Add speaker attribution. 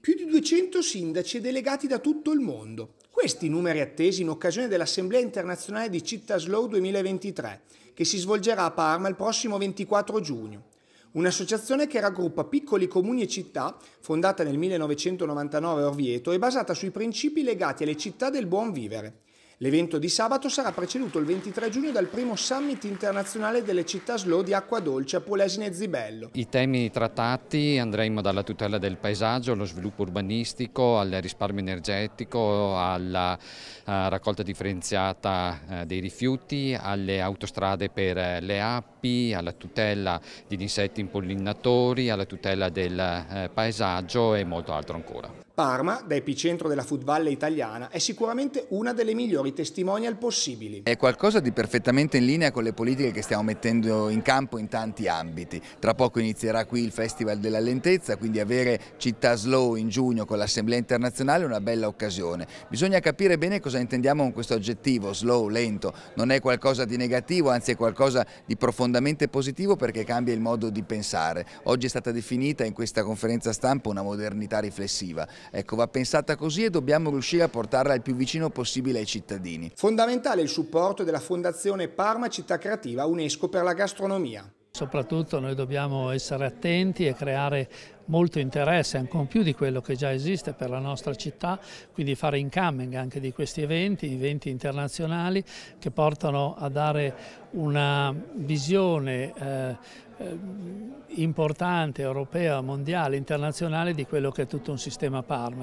Speaker 1: più di 200 sindaci e delegati da tutto il mondo. Questi numeri attesi in occasione dell'Assemblea internazionale di Città Slow 2023, che si svolgerà a Parma il prossimo 24 giugno. Un'associazione che raggruppa piccoli comuni e città, fondata nel 1999 a Orvieto e basata sui principi legati alle città del buon vivere. L'evento di sabato sarà preceduto il 23 giugno dal primo summit internazionale delle città slow di acqua dolce a Polesine e Zibello.
Speaker 2: I temi trattati andremo dalla tutela del paesaggio, allo sviluppo urbanistico, al risparmio energetico, alla eh, raccolta differenziata eh, dei rifiuti, alle autostrade per eh, le api, alla tutela degli insetti impollinatori, alla tutela del paesaggio e molto altro ancora.
Speaker 1: Parma, da epicentro della Food Valley italiana, è sicuramente una delle migliori testimonial possibili.
Speaker 3: È qualcosa di perfettamente in linea con le politiche che stiamo mettendo in campo in tanti ambiti. Tra poco inizierà qui il Festival della Lentezza, quindi avere Città Slow in giugno con l'Assemblea Internazionale è una bella occasione. Bisogna capire bene cosa intendiamo con questo aggettivo, slow, lento. Non è qualcosa di negativo, anzi è qualcosa di profondamente positivo perché cambia il modo di pensare. Oggi è stata definita in questa conferenza stampa una modernità riflessiva Ecco, va pensata così e dobbiamo riuscire a portarla il più vicino possibile ai
Speaker 1: cittadini. Fondamentale il supporto della Fondazione Parma Città Creativa UNESCO per la gastronomia.
Speaker 4: Soprattutto noi dobbiamo essere attenti e creare molto interesse, ancora più di quello che già esiste per la nostra città, quindi fare incoming anche di questi eventi, eventi internazionali che portano a dare una visione eh, eh importante, europea, mondiale, internazionale di quello che è tutto un sistema Parma.